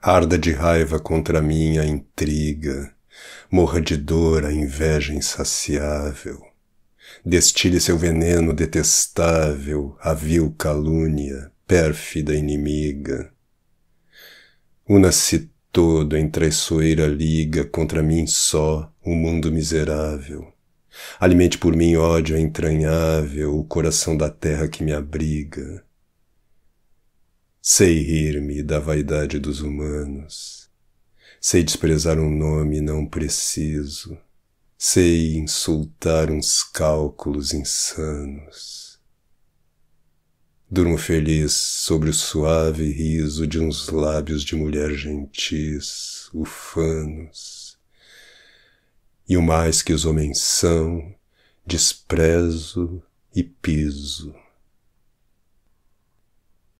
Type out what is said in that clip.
arda de raiva contra mim a intriga, morra de dor a inveja insaciável, destile seu veneno detestável, a vil calúnia, pérfida inimiga. Una-se todo em traiçoeira liga contra mim só, o um mundo miserável. Alimente por mim ódio entranhável, o coração da terra que me abriga Sei rir-me da vaidade dos humanos. Sei desprezar um nome não preciso. Sei insultar uns cálculos insanos. Durmo feliz sobre o suave riso de uns lábios de mulher gentis, ufanos. E o mais que os homens são, desprezo e piso.